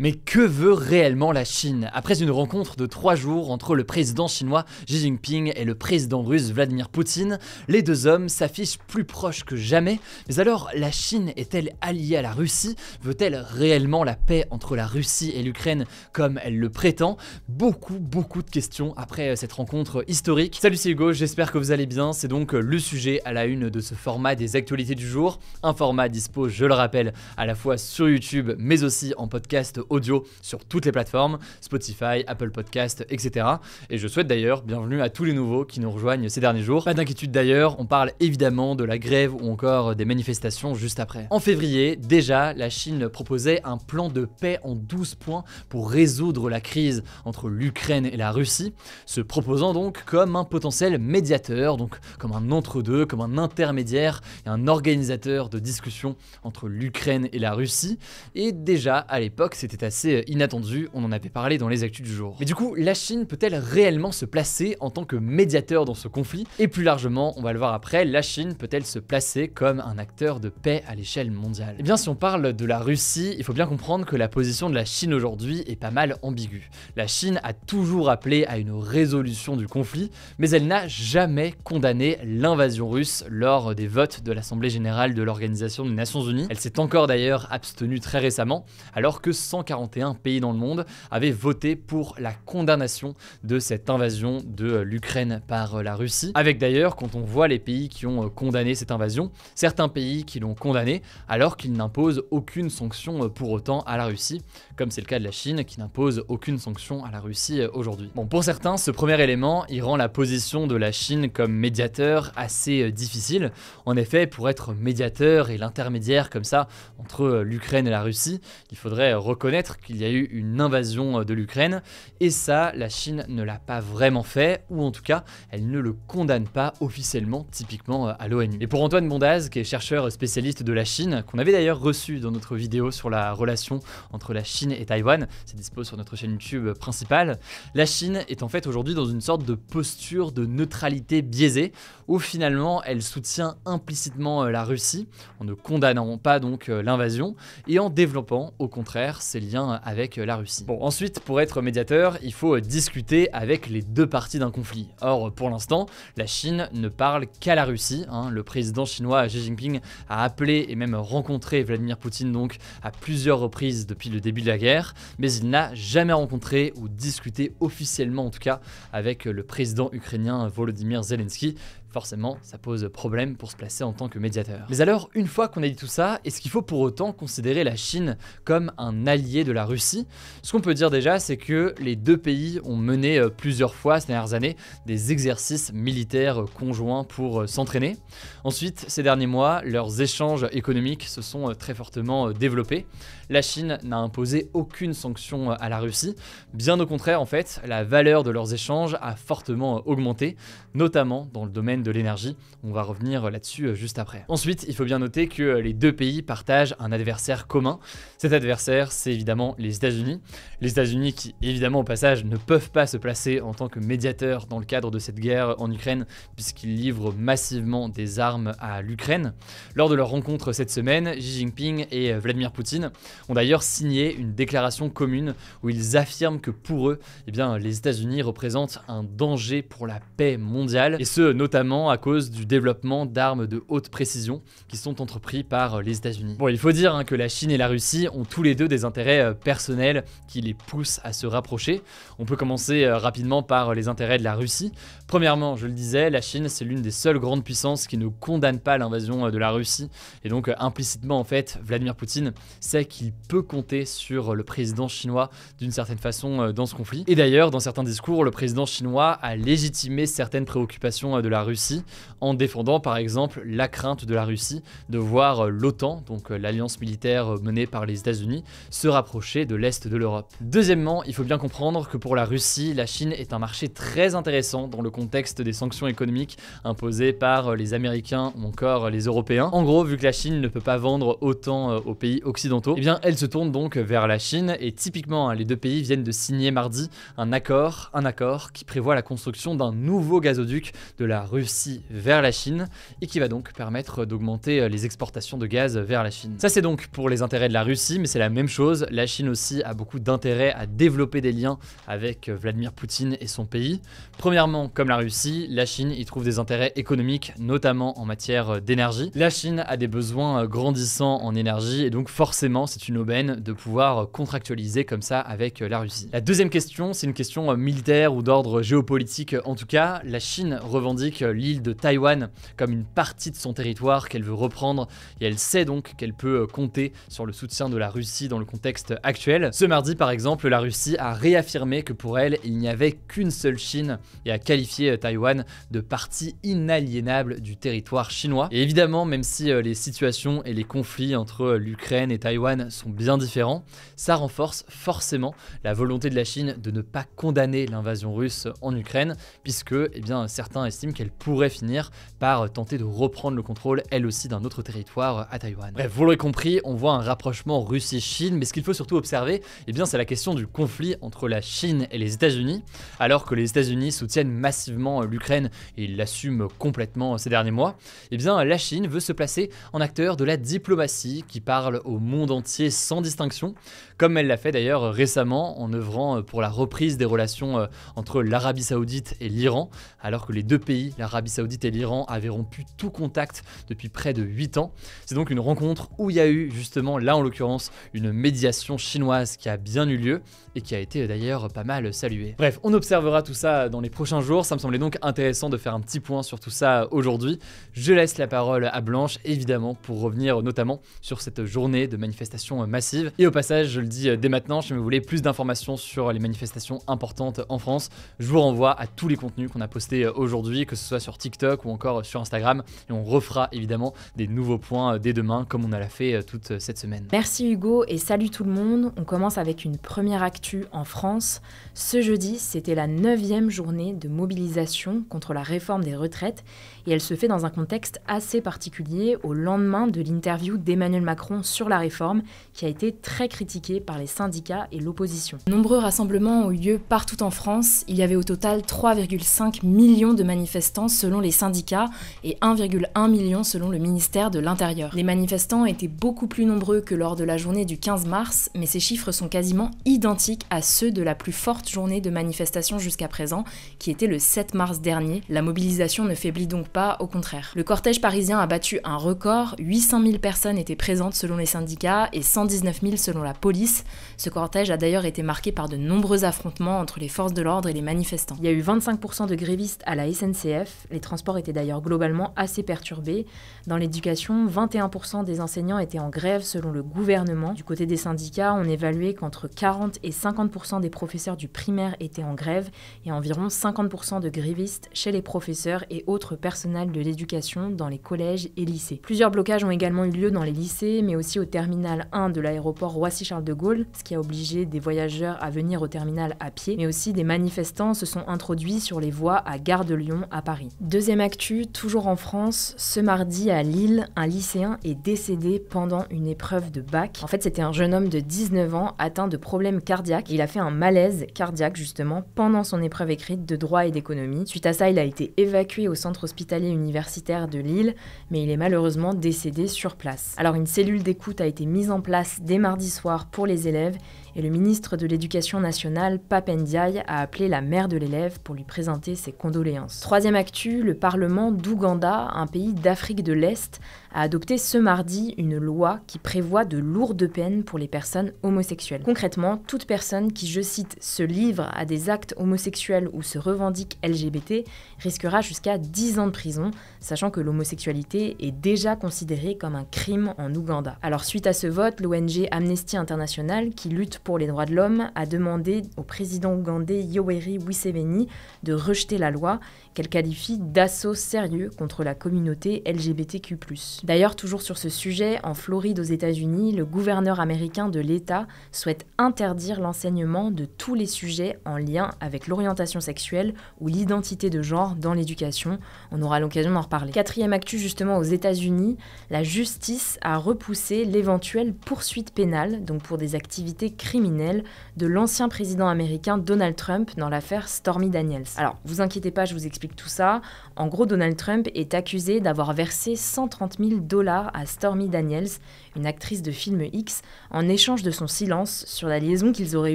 Mais que veut réellement la Chine Après une rencontre de trois jours entre le président chinois Xi Jinping et le président russe Vladimir Poutine, les deux hommes s'affichent plus proches que jamais. Mais alors, la Chine est-elle alliée à la Russie Veut-elle réellement la paix entre la Russie et l'Ukraine comme elle le prétend Beaucoup, beaucoup de questions après euh, cette rencontre historique. Salut, c'est Hugo, j'espère que vous allez bien. C'est donc euh, le sujet à la une de ce format des actualités du jour. Un format dispo, je le rappelle, à la fois sur YouTube mais aussi en podcast audio sur toutes les plateformes, Spotify, Apple Podcast, etc. Et je souhaite d'ailleurs bienvenue à tous les nouveaux qui nous rejoignent ces derniers jours. Pas d'inquiétude d'ailleurs, on parle évidemment de la grève ou encore des manifestations juste après. En février, déjà, la Chine proposait un plan de paix en 12 points pour résoudre la crise entre l'Ukraine et la Russie, se proposant donc comme un potentiel médiateur, donc comme un entre-deux, comme un intermédiaire et un organisateur de discussion entre l'Ukraine et la Russie. Et déjà, à l'époque, c'était était assez euh, inattendu, on en avait parlé dans les actus du jour. Mais du coup, la Chine peut-elle réellement se placer en tant que médiateur dans ce conflit Et plus largement, on va le voir après, la Chine peut-elle se placer comme un acteur de paix à l'échelle mondiale Et eh bien, si on parle de la Russie, il faut bien comprendre que la position de la Chine aujourd'hui est pas mal ambiguë. La Chine a toujours appelé à une résolution du conflit, mais elle n'a jamais condamné l'invasion russe lors des votes de l'Assemblée générale de l'Organisation des Nations Unies. Elle s'est encore d'ailleurs abstenue très récemment, alors que sans 141 pays dans le monde avaient voté pour la condamnation de cette invasion de l'Ukraine par euh, la Russie. Avec d'ailleurs, quand on voit les pays qui ont euh, condamné cette invasion, certains pays qui l'ont condamné alors qu'ils n'imposent aucune sanction euh, pour autant à la Russie, comme c'est le cas de la Chine qui n'impose aucune sanction à la Russie aujourd'hui. Bon, pour certains, ce premier élément, il rend la position de la Chine comme médiateur assez difficile. En effet, pour être médiateur et l'intermédiaire comme ça entre l'Ukraine et la Russie, il faudrait reconnaître qu'il y a eu une invasion euh, de l'Ukraine, et ça, la Chine ne l'a pas vraiment fait, ou en tout cas, elle ne le condamne pas officiellement, typiquement euh, à l'ONU. Et pour Antoine Bondaz, qui est chercheur spécialiste de la Chine, qu'on avait d'ailleurs reçu dans notre vidéo sur la relation entre la Chine et Taïwan, c'est dispo sur notre chaîne YouTube principale, la Chine est en fait aujourd'hui dans une sorte de posture de neutralité biaisée, où finalement elle soutient implicitement euh, la Russie, en ne condamnant pas donc l'invasion, et en développant au contraire ses liens avec euh, la Russie. Bon, ensuite, pour être médiateur, il faut euh, discuter avec les deux parties d'un conflit. Or, pour l'instant, la Chine ne parle qu'à la Russie. Hein. Le président chinois Xi Jinping a appelé et même rencontré Vladimir Poutine donc à plusieurs reprises depuis le début de la guerre, mais il n'a jamais rencontré ou discuté officiellement en tout cas avec euh, le président ukrainien Volodymyr Zelensky, Forcément, ça pose problème pour se placer en tant que médiateur. Mais alors, une fois qu'on a dit tout ça, est-ce qu'il faut pour autant considérer la Chine comme un allié de la Russie Ce qu'on peut dire déjà, c'est que les deux pays ont mené euh, plusieurs fois ces dernières années des exercices militaires euh, conjoints pour euh, s'entraîner. Ensuite, ces derniers mois, leurs échanges économiques se sont très fortement développés la Chine n'a imposé aucune sanction euh, à la Russie. Bien au contraire, en fait, la valeur de leurs échanges a fortement euh, augmenté, notamment dans le domaine de l'énergie. On va revenir euh, là-dessus juste après. Ensuite, il faut bien noter que les deux pays partagent un adversaire commun. Cet adversaire, c'est évidemment les États-Unis. Les États-Unis qui, évidemment, au passage, ne peuvent pas se placer en tant que médiateurs dans le cadre de cette guerre en Ukraine, puisqu'ils livrent massivement des armes à l'Ukraine. Lors de leur rencontre cette semaine, Xi Jinping et Vladimir Poutine ont d'ailleurs signé une déclaration commune où ils affirment que pour eux, eh bien, les États-Unis représentent un danger pour la paix mondiale, et ce notamment à cause du développement d'armes de haute précision qui sont entrepris par les États-Unis. Bon, il faut dire hein, que la Chine et la Russie ont tous les deux des intérêts euh, personnels qui les poussent à se rapprocher. On peut commencer euh, rapidement par les intérêts de la Russie. Premièrement, je le disais, la Chine, c'est l'une des seules grandes puissances qui ne condamne pas l'invasion euh, de la Russie, et donc implicitement, en fait, Vladimir Poutine sait qu'il peut compter sur le président chinois d'une certaine façon euh, dans ce conflit. Et d'ailleurs, dans certains discours, le président chinois a légitimé certaines préoccupations euh, de la Russie en défendant par exemple la crainte de la Russie de voir euh, l'OTAN, donc l'alliance militaire menée par les États-Unis, se rapprocher de l'Est de l'Europe. Deuxièmement, il faut bien comprendre que pour la Russie, la Chine est un marché très intéressant dans le contexte des sanctions économiques imposées par les Américains ou encore les Européens. En gros, vu que la Chine ne peut pas vendre autant aux pays occidentaux, eh bien elle se tourne donc vers la Chine et typiquement, hein, les deux pays viennent de signer mardi un accord, un accord qui prévoit la construction d'un nouveau gazoduc de la Russie vers la Chine et qui va donc permettre d'augmenter euh, les exportations de gaz vers la Chine. Ça c'est donc pour les intérêts de la Russie, mais c'est la même chose. La Chine aussi a beaucoup d'intérêts à développer des liens avec euh, Vladimir Poutine et son pays. Premièrement, comme la Russie, la Chine y trouve des intérêts économiques, notamment en matière euh, d'énergie. La Chine a des besoins grandissants en énergie et donc forcément c'est une aubaine de pouvoir contractualiser comme ça avec euh, la Russie. La deuxième question, c'est une question euh, militaire ou d'ordre géopolitique euh, en tout cas. La Chine revendique l'île de Taïwan comme une partie de son territoire qu'elle veut reprendre et elle sait donc qu'elle peut compter sur le soutien de la Russie dans le contexte actuel. Ce mardi par exemple, la Russie a réaffirmé que pour elle, il n'y avait qu'une seule Chine et a qualifié Taïwan de partie inaliénable du territoire chinois. Et évidemment, même si les situations et les conflits entre l'Ukraine et Taïwan sont bien différents, ça renforce forcément la volonté de la Chine de ne pas condamner l'invasion russe en Ukraine, puisque eh bien, certains estiment qu'elle pourrait finir par tenter de reprendre le contrôle elle aussi d'un autre territoire à Taïwan. Bref, vous l'aurez compris, on voit un rapprochement Russie-Chine, mais ce qu'il faut surtout observer, eh c'est la question du conflit entre la Chine et les États-Unis, alors que les États-Unis soutiennent massivement l'Ukraine et l'assument complètement ces derniers mois, eh bien, la Chine veut se placer en acteur de la diplomatie qui parle au monde entier sans distinction, comme elle l'a fait d'ailleurs récemment en œuvrant euh, pour la reprise des relations euh, entre l'Arabie saoudite et l'Iran, alors que les deux pays, l'Arabie saoudite et l'Iran, avaient rompu tout contact depuis près de 8 ans. C'est donc une rencontre où il y a eu justement, là en l'occurrence, une médiation chinoise qui a bien eu lieu, et qui a été euh, d'ailleurs pas mal salué. Bref, on observera tout ça dans les prochains jours, ça me semblait donc intéressant de faire un petit point sur tout ça aujourd'hui. Je laisse la parole à Blanche, évidemment, pour revenir notamment sur cette journée de manifestations massive. Et au passage, je le dis euh, dès maintenant, si vous voulez plus d'informations sur les manifestations importantes en France, je vous renvoie à tous les contenus qu'on a postés euh, aujourd'hui, que ce soit sur TikTok ou encore sur Instagram, et on refera évidemment des nouveaux points dès demain, comme on l'a fait toute cette semaine. Merci Hugo, et salut tout le monde. On commence avec une première actrice en France, ce jeudi, c'était la neuvième journée de mobilisation contre la réforme des retraites et elle se fait dans un contexte assez particulier au lendemain de l'interview d'Emmanuel Macron sur la réforme qui a été très critiquée par les syndicats et l'opposition. Nombreux rassemblements ont eu lieu partout en France, il y avait au total 3,5 millions de manifestants selon les syndicats et 1,1 million selon le ministère de l'Intérieur. Les manifestants étaient beaucoup plus nombreux que lors de la journée du 15 mars, mais ces chiffres sont quasiment identiques à ceux de la plus forte journée de manifestation jusqu'à présent, qui était le 7 mars dernier. La mobilisation ne faiblit donc pas, au contraire. Le cortège parisien a battu un record, 800 000 personnes étaient présentes selon les syndicats et 119 000 selon la police. Ce cortège a d'ailleurs été marqué par de nombreux affrontements entre les forces de l'ordre et les manifestants. Il y a eu 25% de grévistes à la SNCF, les transports étaient d'ailleurs globalement assez perturbés. Dans l'éducation, 21% des enseignants étaient en grève selon le gouvernement. Du côté des syndicats, on évaluait qu'entre 40 et 50% des professeurs du primaire étaient en grève et environ 50% de grévistes chez les professeurs et autres personnels de l'éducation dans les collèges et lycées. Plusieurs blocages ont également eu lieu dans les lycées, mais aussi au terminal 1 de l'aéroport Roissy-Charles de Gaulle, ce qui a obligé des voyageurs à venir au terminal à pied, mais aussi des manifestants se sont introduits sur les voies à Gare de Lyon à Paris. Deuxième actu, toujours en France, ce mardi à Lille, un lycéen est décédé pendant une épreuve de bac. En fait, c'était un jeune homme de 19 ans atteint de problèmes cardiaques il a fait un malaise cardiaque justement pendant son épreuve écrite de droit et d'économie. Suite à ça, il a été évacué au centre hospitalier universitaire de Lille, mais il est malheureusement décédé sur place. Alors une cellule d'écoute a été mise en place dès mardi soir pour les élèves et le ministre de l'Éducation nationale, papen a appelé la mère de l'élève pour lui présenter ses condoléances. Troisième actu, le Parlement d'Ouganda, un pays d'Afrique de l'Est, a adopté ce mardi une loi qui prévoit de lourdes peines pour les personnes homosexuelles. Concrètement, toute personne qui, je cite, se livre à des actes homosexuels ou se revendique LGBT risquera jusqu'à 10 ans de prison, sachant que l'homosexualité est déjà considérée comme un crime en Ouganda. Alors suite à ce vote, l'ONG Amnesty International, qui lutte pour les droits de l'homme, a demandé au président ougandais Yoweri Museveni de rejeter la loi qu'elle qualifie d'assaut sérieux contre la communauté LGBTQ+. D'ailleurs, toujours sur ce sujet, en Floride aux États-Unis, le gouverneur américain de l'État souhaite interdire l'enseignement Enseignement de tous les sujets en lien avec l'orientation sexuelle ou l'identité de genre dans l'éducation. On aura l'occasion d'en reparler. Quatrième actu justement aux États-Unis, la justice a repoussé l'éventuelle poursuite pénale, donc pour des activités criminelles, de l'ancien président américain Donald Trump dans l'affaire Stormy Daniels. Alors, vous inquiétez pas, je vous explique tout ça. En gros, Donald Trump est accusé d'avoir versé 130 000 dollars à Stormy Daniels, une actrice de film X, en échange de son silence sur la liaison qu'ils auraient aurait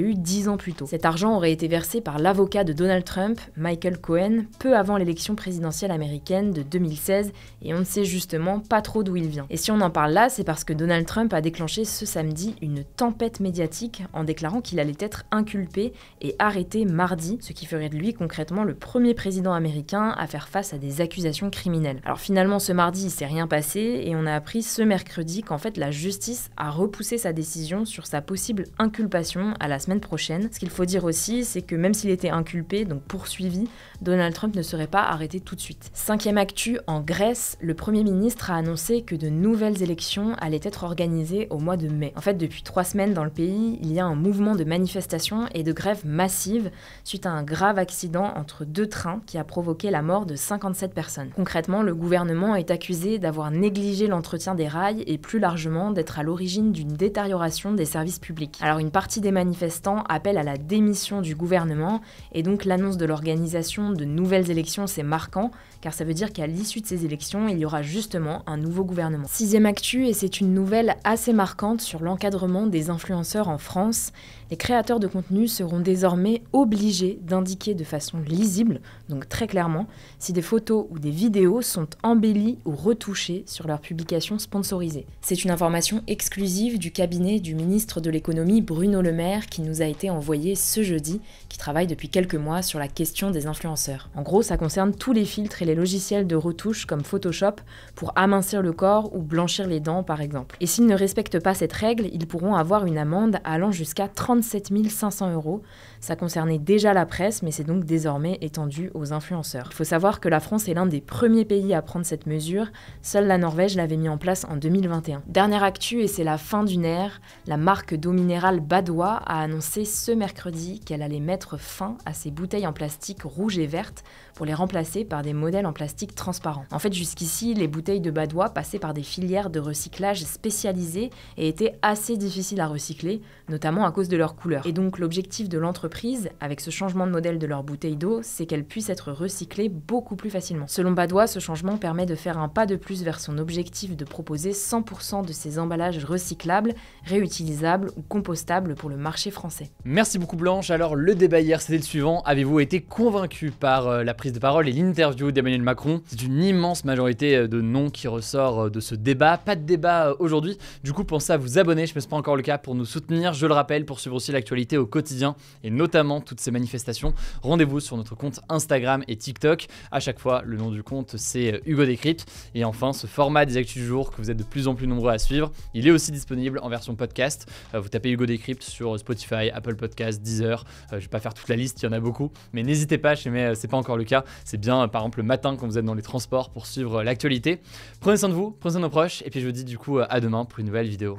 eu 10 ans plus tôt. Cet argent aurait été versé par l'avocat de Donald Trump, Michael Cohen, peu avant l'élection présidentielle américaine de 2016 et on ne sait justement pas trop d'où il vient. Et si on en parle là, c'est parce que Donald Trump a déclenché ce samedi une tempête médiatique en déclarant qu'il allait être inculpé et arrêté mardi, ce qui ferait de lui concrètement le premier président américain à faire face à des accusations criminelles. Alors finalement ce mardi il s'est rien passé et on a appris ce mercredi qu'en fait la justice a repoussé sa décision sur sa possible inculpation à la semaine prochaine. Ce qu'il faut dire aussi, c'est que même s'il était inculpé, donc poursuivi, Donald Trump ne serait pas arrêté tout de suite. Cinquième actu, en Grèce, le Premier ministre a annoncé que de nouvelles élections allaient être organisées au mois de mai. En fait, depuis trois semaines dans le pays, il y a un mouvement de manifestations et de grèves massives suite à un grave accident entre deux trains qui a provoqué la mort de 57 personnes. Concrètement, le gouvernement est accusé d'avoir négligé l'entretien des rails et plus largement d'être à l'origine d'une détérioration des services publics. Alors une partie des manifestations manifestants à la démission du gouvernement, et donc l'annonce de l'organisation de nouvelles élections, c'est marquant, car ça veut dire qu'à l'issue de ces élections, il y aura justement un nouveau gouvernement. Sixième actu, et c'est une nouvelle assez marquante sur l'encadrement des influenceurs en France. Les créateurs de contenu seront désormais obligés d'indiquer de façon lisible, donc très clairement, si des photos ou des vidéos sont embellies ou retouchées sur leurs publications sponsorisées. C'est une information exclusive du cabinet du ministre de l'économie Bruno Le Maire qui nous a été envoyé ce jeudi, qui travaille depuis quelques mois sur la question des influenceurs. En gros, ça concerne tous les filtres et les logiciels de retouche comme Photoshop pour amincir le corps ou blanchir les dents par exemple. Et s'ils ne respectent pas cette règle, ils pourront avoir une amende allant jusqu'à 37 500 euros. Ça concernait déjà la presse, mais c'est donc désormais étendu aux influenceurs. Il faut savoir que la France est l'un des premiers pays à prendre cette mesure. Seule la Norvège l'avait mis en place en 2021. Dernière actu, et c'est la fin d'une ère, la marque d'eau minérale Badois a a annoncé ce mercredi qu'elle allait mettre fin à ses bouteilles en plastique rouge et verte pour les remplacer par des modèles en plastique transparent. En fait, jusqu'ici, les bouteilles de Badois passaient par des filières de recyclage spécialisées et étaient assez difficiles à recycler, notamment à cause de leur couleur. Et donc l'objectif de l'entreprise, avec ce changement de modèle de leurs bouteilles d'eau, c'est qu'elles puissent être recyclées beaucoup plus facilement. Selon Badois, ce changement permet de faire un pas de plus vers son objectif de proposer 100% de ces emballages recyclables, réutilisables ou compostables pour le marché français. Merci beaucoup Blanche. Alors le débat hier c'était le suivant. Avez-vous été convaincu par euh, la prise de parole et l'interview d'Emmanuel Macron C'est une immense majorité euh, de noms qui ressort euh, de ce débat. Pas de débat aujourd'hui. Du coup pensez à vous abonner, je ne pas encore le cas, pour nous soutenir. Je le rappelle, pour suivre aussi l'actualité au quotidien et notamment toutes ces manifestations, rendez-vous sur notre compte Instagram et TikTok. À chaque fois, le nom du compte c'est Hugo Décrypte. Et enfin, ce format des actus du jour que vous êtes de plus en plus nombreux à suivre, il est aussi disponible en version podcast. Vous tapez Hugo Décrypte sur Spotify Apple Podcasts, Deezer. Euh, je vais pas faire toute la liste, il y en a beaucoup, mais n'hésitez pas, je mais euh, c'est pas encore le cas. C'est bien, euh, par exemple, le matin quand vous êtes dans les transports pour suivre l'actualité. Prenez soin de vous, prenez soin de nos proches, et puis je vous dis du coup à demain pour une nouvelle vidéo.